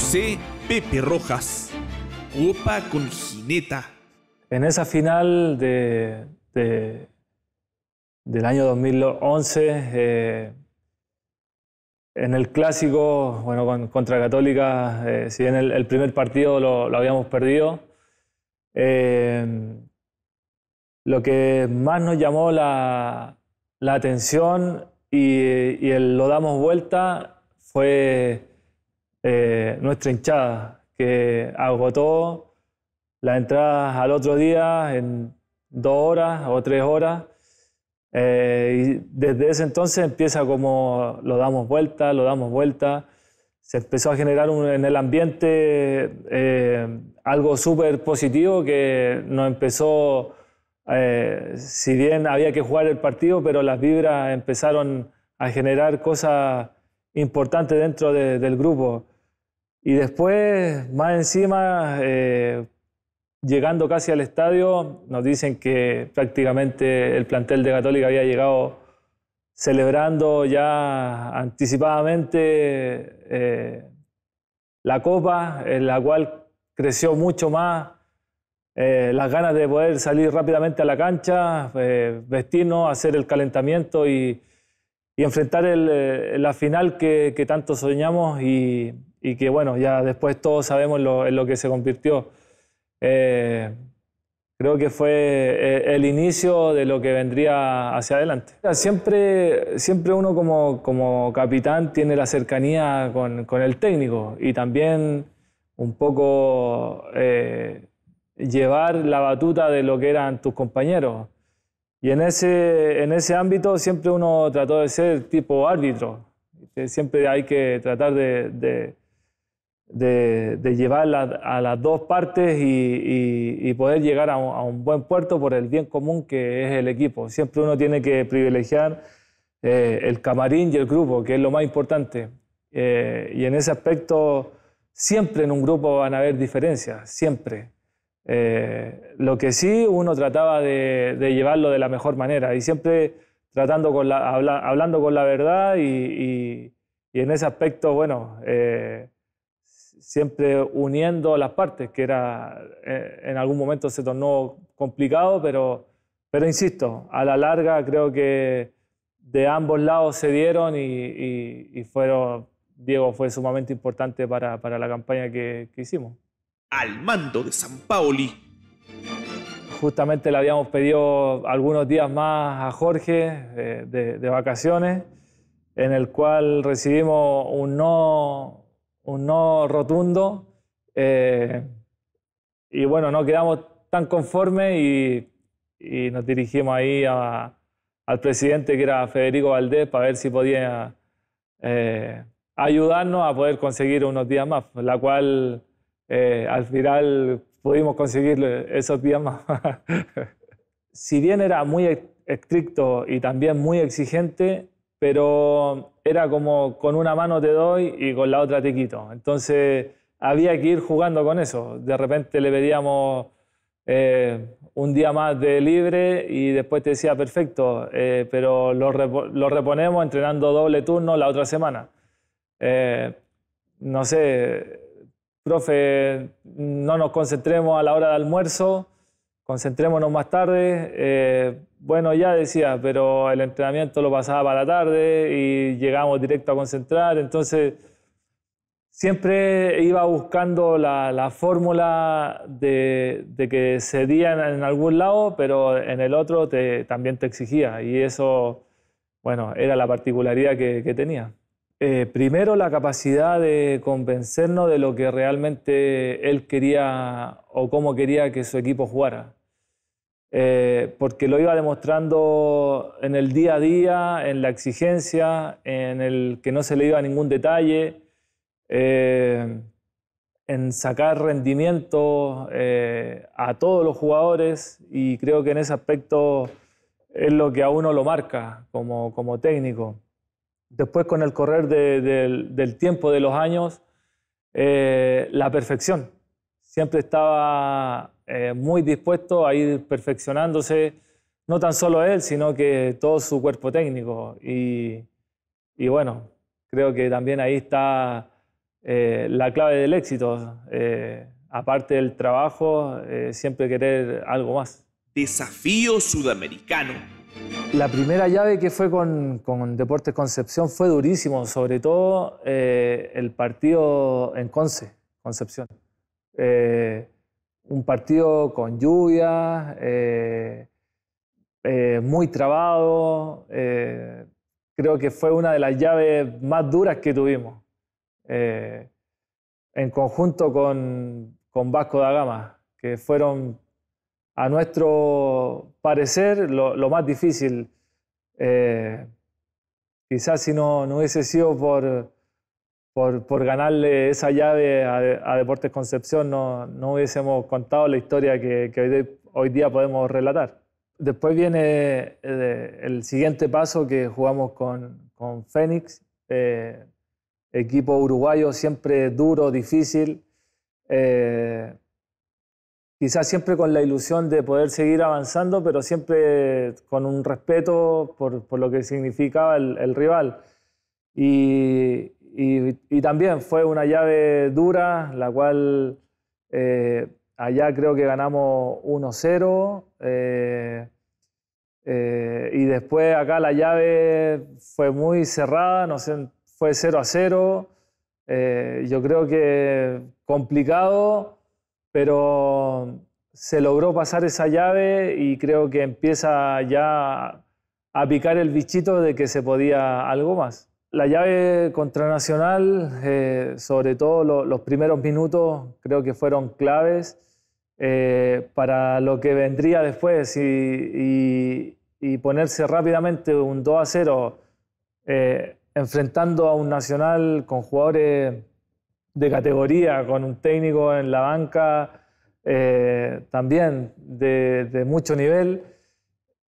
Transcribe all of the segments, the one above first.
José Pepe Rojas, Copa con En esa final de, del año 2011, eh, en el clásico, bueno, contra Católica, eh, si bien el, primer partido lo, habíamos perdido, eh, lo que más nos llamó la, atención y, lo damos vuelta fue eh, nuestra hinchada, que agotó las entradas al otro día en dos horas o tres horas. Eh, y desde ese entonces empieza como lo damos vuelta, lo damos vuelta. Se empezó a generar en el ambiente eh, algo súper positivo que nos empezó, si bien había que jugar el partido, pero las vibras empezaron a generar cosas importantes dentro del grupo. Y después, más encima, eh, llegando casi al estadio, nos dicen que prácticamente el plantel de Católica había llegado celebrando ya anticipadamente eh, la copa, en la cual creció mucho más eh, las ganas de poder salir rápidamente a la cancha, vestirnos, hacer el calentamiento y, enfrentar la final que, que tanto soñamos y, y que bueno, ya después todos sabemos lo, en lo que se convirtió. Eh, creo que fue eh, el inicio de lo que vendría hacia adelante. Siempre, siempre uno como, como capitán tiene la cercanía con, con el técnico y también un poco eh, llevar la batuta de lo que eran tus compañeros. Y en ese, en ese ámbito siempre uno trató de ser tipo árbitro. Siempre hay que tratar de, de, de a las dos partes y, poder llegar a un, buen puerto por el bien común que es el equipo. Siempre uno tiene que privilegiar eh, el camarín y el grupo, que es lo más importante. Eh, y en ese aspecto, siempre en un grupo van a haber diferencias, siempre. Eh, lo que sí, uno trataba de, llevarlo de la mejor manera y siempre tratando con la, hablando con la verdad y, en ese aspecto, bueno, siempre uniendo las partes, que era, eh, en algún momento se tornó complicado, pero, pero insisto, a la larga creo que de ambos lados se dieron y, y, fueron, Diego fue sumamente importante para, la campaña que, hicimos. Al mando de San Paoli. Justamente le habíamos pedido algunos días más a Jorge eh, de, de vacaciones, en el cual recibimos un no un no rotundo. Eh, y bueno, no quedamos tan conformes y, nos dirigimos ahí al presidente, que era Federico Valdés, para ver si podía eh, ayudarnos a poder conseguir unos días más, la cual eh, al final pudimos conseguir esos días más. si bien era muy estricto y también muy exigente, pero era como con una mano te doy y con la otra te quito. Entonces había que ir jugando con eso. De repente le pedíamos eh, un día más de libre y después te decía, perfecto, eh, pero lo, reponemos entrenando doble turno la otra semana. Eh, no sé, profe, no nos concentremos a la hora de almuerzo concentrémonos más tarde. Eh, bueno, ya decía, pero el entrenamiento lo pasaba para la tarde y llegamos directo a concentrar, entonces siempre iba buscando la, fórmula de, que cedían en algún lado, pero en el otro te, también te exigía. Y eso, bueno, era la particularidad que, tenía. Eh, primero, la capacidad de convencernos de lo que realmente él quería o cómo quería que su equipo jugara. Eh, porque lo iba demostrando en el día a día, en la exigencia, en el que no se le iba ningún detalle, eh, en sacar rendimiento eh, a todos los jugadores y creo que en ese aspecto es lo que a uno lo marca como, como técnico. Después con el correr del, del, tiempo, de los años, la perfección. Siempre estaba eh, muy dispuesto a ir perfeccionándose, no tan solo él, sino que todo su cuerpo técnico. Y, bueno, creo que también ahí está eh, la clave del éxito. Eh, aparte del trabajo, siempre querer algo más. Desafío sudamericano. La primera llave que fue con, con Deportes Concepción fue durísimo, sobre todo el partido en Conce, Concepción un partido con lluvia, eh, eh, muy trabado. Eh, creo que fue una de las llaves más duras que tuvimos, en conjunto con, Vasco da Gama, que fueron, a nuestro parecer, lo, lo más difícil. quizás si no, no hubiese sido por por, por ganarle esa llave a, Deportes Concepción no, no, hubiésemos contado la historia que, que hoy, hoy, día podemos relatar. Después viene eh, el siguiente paso que jugamos con, con Fénix, eh, equipo uruguayo siempre duro, difícil, eh, quizás siempre con la ilusión de poder seguir avanzando, pero siempre con un respeto por, por lo que significaba el, el rival. Y, y, también fue una llave dura, la cual eh, allá creo que ganamos 1-0. Eh, eh, y después acá la llave fue muy cerrada, no fue 0 0. yo creo que complicado, pero se logró pasar esa llave y creo que empieza ya a picar el bichito de que se podía algo más. La llave contra Nacional, eh, sobre todo los primeros minutos, creo que fueron claves eh, para lo que vendría después y, ponerse rápidamente un 2 a 0, eh, enfrentando a un Nacional con jugadores de categoría, con un técnico en la banca también de mucho nivel.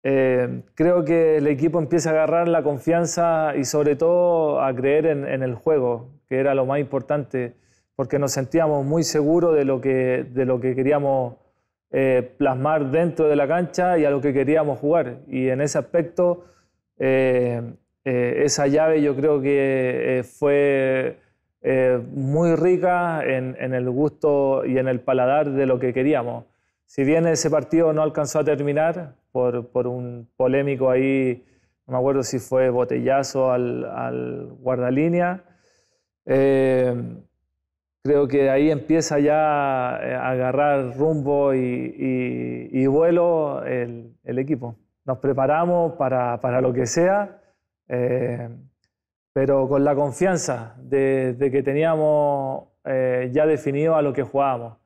Eh, creo que el equipo empieza a agarrar la confianza y sobre todo a creer en, el juego, que era lo más importante, porque nos sentíamos muy seguros de lo que, queríamos eh, plasmar dentro de la cancha y a lo que queríamos jugar. Y en ese aspecto, eh, esa llave yo creo que fue... muy rica en, el gusto y en el paladar de lo que queríamos. Si bien ese partido no alcanzó a terminar por, por un polémico ahí, no me acuerdo si fue botellazo al, al guardalínea, eh, creo que ahí empieza ya eh, a agarrar rumbo y, y, vuelo el, el, equipo. Nos preparamos para, para lo que sea, eh, pero con la confianza de, que teníamos ya definido a lo que jugábamos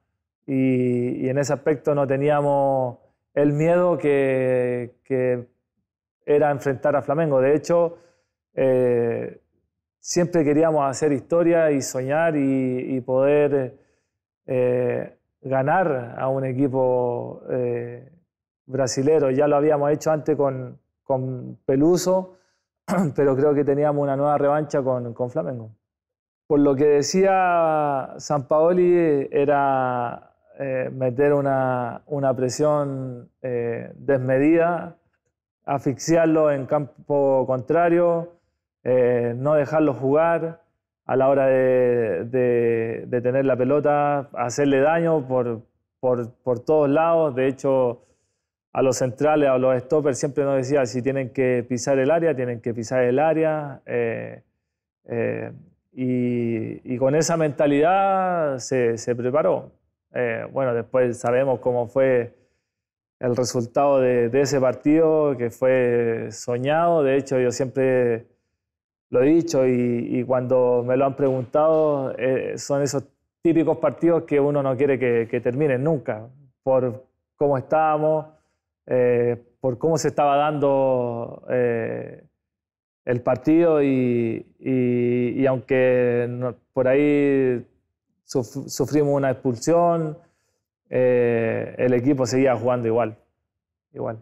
y, en ese aspecto no teníamos el miedo que, era enfrentar a Flamengo. De hecho, eh, siempre queríamos hacer historia y soñar y, poder eh, ganar a un equipo eh, brasilero. Ya lo habíamos hecho antes con, Peluso, pero creo que teníamos una nueva revancha con, con Flamengo. Por lo que decía San Paoli, era eh, meter una, presión eh, desmedida, asfixiarlo en campo contrario, eh, no dejarlo jugar a la hora de, de, tener la pelota, hacerle daño por, todos lados. De hecho, a los centrales, a los stoppers, siempre nos decía, si tienen que pisar el área, tienen que pisar el área. Y, con esa mentalidad se preparó. Eh, bueno, después sabemos cómo fue el resultado de, ese partido, que fue soñado. De hecho, yo siempre lo he dicho y, cuando me lo han preguntado, eh, son esos típicos partidos que uno no quiere que, terminen nunca, por cómo estábamos, eh, por cómo se estaba dando el partido y, aunque por ahí sufrimos una expulsión, eh, el equipo seguía jugando igual, igual.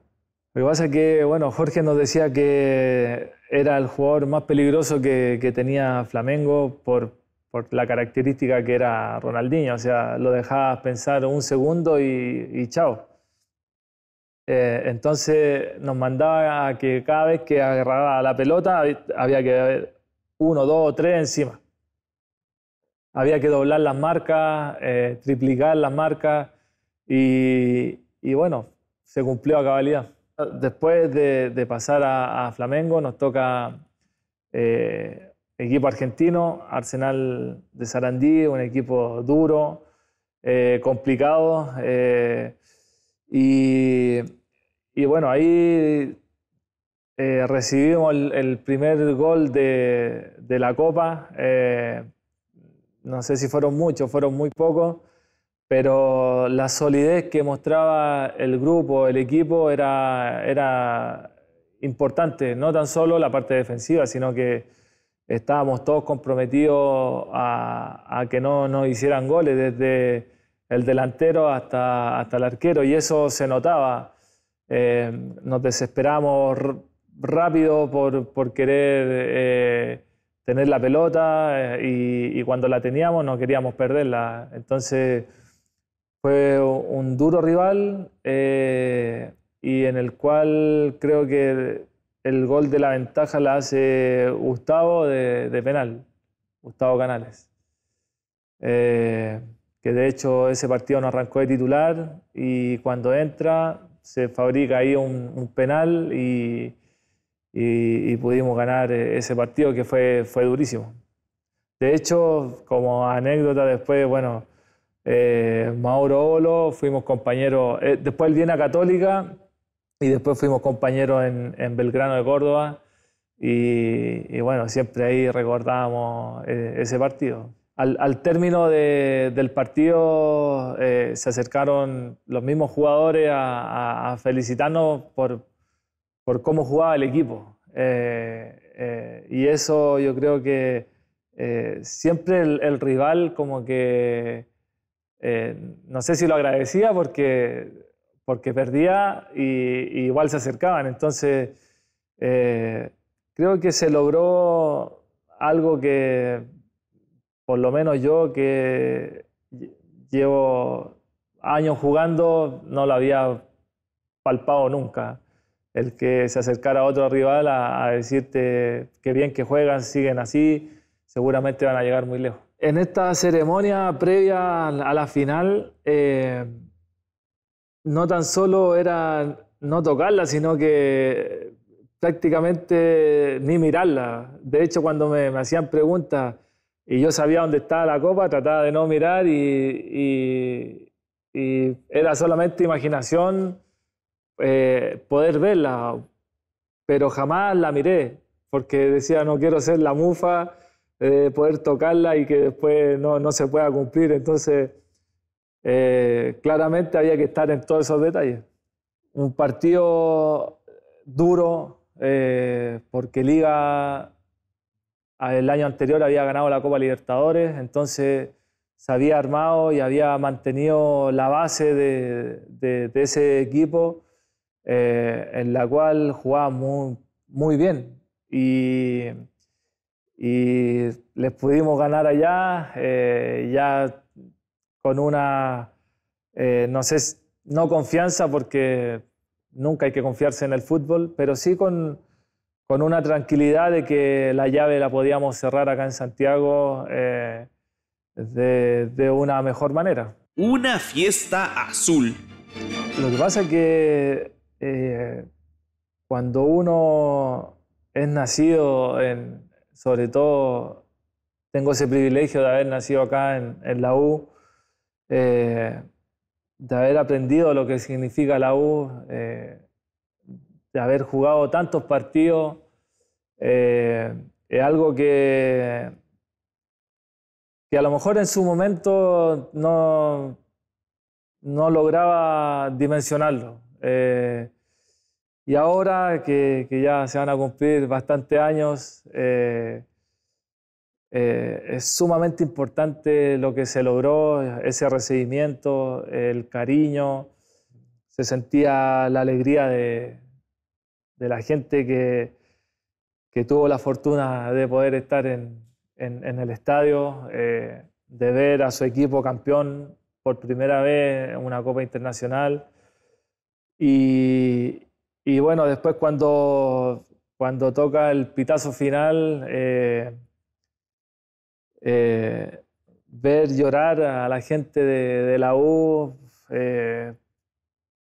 Lo que pasa es que, bueno, Jorge nos decía que era el jugador más peligroso que, tenía Flamengo por, la característica que era Ronaldinho. O sea, lo dejabas pensar un segundo y, chao. Eh, entonces nos mandaba que cada vez que agarraba la pelota había que haber uno, dos, o tres encima había que doblar las marcas, eh, triplicar las marcas y, bueno, se cumplió a cabalidad. Después de, pasar a, Flamengo nos toca eh, equipo argentino, Arsenal de Sarandí, un equipo duro, eh, complicado y, bueno, ahí recibimos el, primer gol de la Copa no sé si fueron muchos, fueron muy pocos, pero la solidez que mostraba el grupo, el equipo, era, era importante, no tan solo la parte defensiva, sino que estábamos todos comprometidos a, que no, nos hicieran goles, desde el delantero hasta, el arquero, y eso se notaba. Eh, nos desesperamos rápido por, querer eh, tener la pelota eh, y, cuando la teníamos no queríamos perderla. Entonces fue un duro rival eh, y en el cual creo que el gol de la ventaja la hace Gustavo de, penal, Gustavo Canales. Eh, que de hecho ese partido no arrancó de titular y cuando entra se fabrica ahí un penal y, y, pudimos ganar eh, ese partido que fue, fue durísimo. De hecho, como anécdota después, bueno, eh, Mauro Olo, fuimos compañeros, eh, después él viene a Católica y después fuimos compañeros en, Belgrano de Córdoba y, bueno, siempre ahí recordábamos ese partido. Al, término del partido se acercaron los mismos jugadores a felicitarnos por, por cómo jugaba el equipo. Eh, eh, y eso yo creo que eh, siempre el, rival como que, no sé si lo agradecía porque, porque perdía y, y igual se acercaban. Entonces, creo que se logró algo que, por lo menos yo que llevo años jugando, no lo había palpado nunca el que se acercara a otro rival a, decirte qué bien que juegan, siguen así, seguramente van a llegar muy lejos. En esta ceremonia previa a la final, eh, no tan solo era no tocarla, sino que prácticamente ni mirarla. De hecho, cuando me, hacían preguntas y yo sabía dónde estaba la copa, trataba de no mirar y era solamente imaginación eh, poder verla, pero jamás la miré, porque decía, no quiero ser la mufa poder tocarla y que después no, no se pueda cumplir. Entonces, eh, claramente había que estar en todos esos detalles. Un partido duro, eh, porque Liga ah, el año anterior había ganado la Copa Libertadores, entonces se había armado y había mantenido la base de, de, de ese equipo eh, en la cual jugaba muy, bien y, les pudimos ganar allá, eh, ya con una, eh, no sé, no confianza porque nunca hay que confiarse en el fútbol, pero sí con, una tranquilidad de que la llave la podíamos cerrar acá en Santiago de, de, una mejor manera. Una fiesta azul. Lo que pasa es que eh, cuando uno es nacido, sobre todo tengo ese privilegio de haber nacido acá en, la U, eh, de haber aprendido lo que significa la U, eh, de haber jugado tantos partidos, es algo que, que a lo mejor en su momento no, no lograba dimensionarlo. Eh, y ahora que, ya se van a cumplir bastantes años, eh, eh, es sumamente importante lo que se logró, ese recibimiento, el cariño, se sentía la alegría de, la gente que, que, tuvo la fortuna de poder estar en, en, el estadio, de ver a su equipo campeón por primera vez en una Copa Internacional. Y, bueno, después cuando, cuando toca el pitazo final, eh, eh, ver llorar a la gente de, la U eh,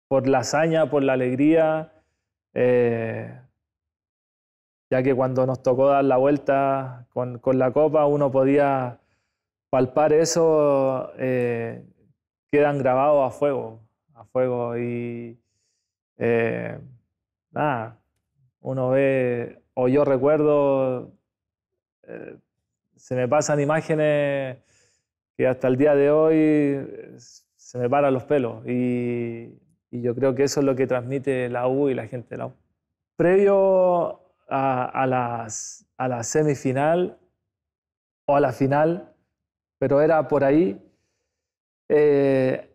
por la hazaña, por la alegría, ya que cuando nos tocó dar la vuelta con, la copa uno podía palpar eso, quedan grabados a fuego, a fuego y, eh, nada, uno ve, o yo recuerdo, eh, se me pasan imágenes que hasta el día de hoy se me paran los pelos y, yo creo que eso es lo que transmite la U y la gente de la U. Previo a, la semifinal o a la final, pero era por ahí, eh,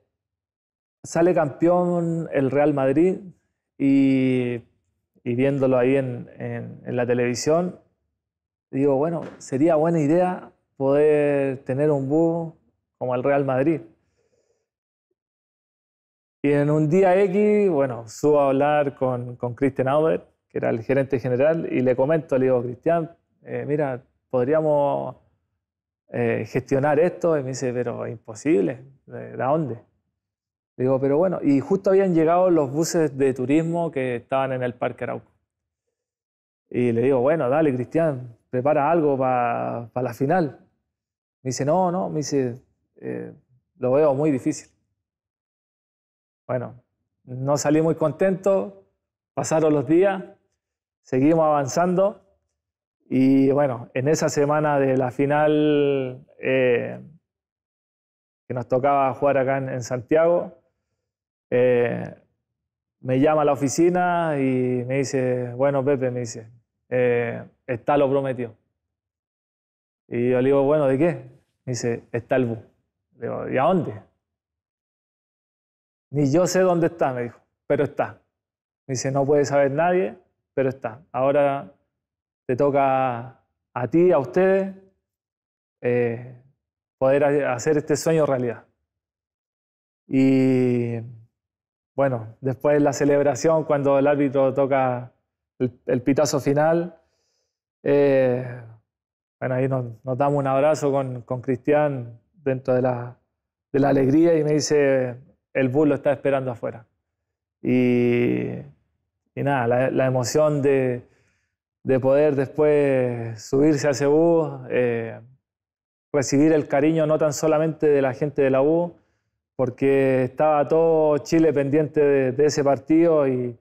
sale campeón el Real Madrid y, viéndolo ahí en, la televisión, digo, bueno, sería buena idea poder tener un búho como el Real Madrid. Y en un día X, bueno, subo a hablar con, Christian Aubert, que era el gerente general, y le comento, le digo, Christian, eh, mira, podríamos eh, gestionar esto. Y me dice, pero imposible, ¿de, dónde? Digo, pero bueno, y justo habían llegado los buses de turismo que estaban en el Parque Arauco. Y le digo, bueno, dale, Cristian, prepara algo para la final. Me dice, no, no, me dice, eh, lo veo muy difícil. Bueno, no salí muy contento, pasaron los días, seguimos avanzando y bueno, en esa semana de la final eh, que nos tocaba jugar acá en Santiago, eh, me llama a la oficina y me dice, bueno, Pepe, me dice, eh, está lo prometido. Y yo le digo, bueno, ¿de qué? Me dice, está el bus. Le digo, ¿y a dónde? Ni yo sé dónde está, me dijo, pero está. Me dice, no puede saber nadie, pero está. Ahora te toca a ti, a ustedes, eh, poder hacer este sueño realidad. Y bueno, después la celebración cuando el árbitro toca el, pitazo final. Eh, bueno, ahí nos, damos un abrazo con, Cristian dentro de la, alegría y me dice, el bus lo está esperando afuera. Y, nada, la, emoción de, poder después subirse a ese bus, eh, recibir el cariño no tan solamente de la gente de la U, porque estaba todo Chile pendiente de, ese partido y,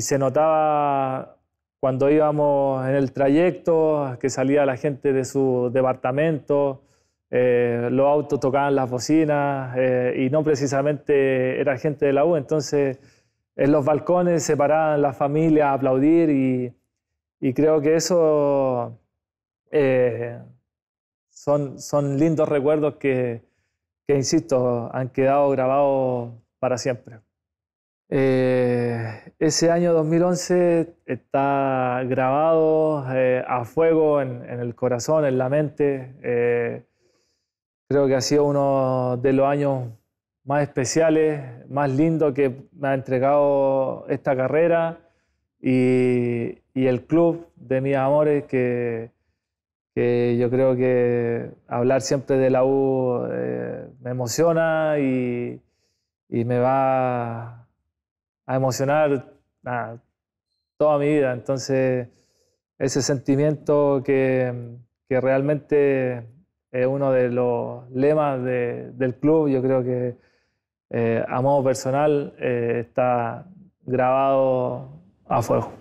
se notaba cuando íbamos en el trayecto, que salía la gente de su departamento, eh, los autos tocaban las bocinas eh, y no precisamente era gente de la U, entonces en los balcones se paraban las familias a aplaudir y, creo que eso eh, son lindos recuerdos que, que, insisto, han quedado grabados para siempre. Eh, ese año 2011 está grabado eh, a fuego en, el corazón, en la mente. Eh, creo que ha sido uno de los años más especiales, más lindos que me ha entregado esta carrera y, y el club de mis amores que, yo creo que hablar siempre de la U eh, me emociona y, me va a emocionar toda mi vida. Entonces, ese sentimiento que, realmente es uno de los lemas del club, yo creo que eh, a modo personal eh, está grabado a fuego.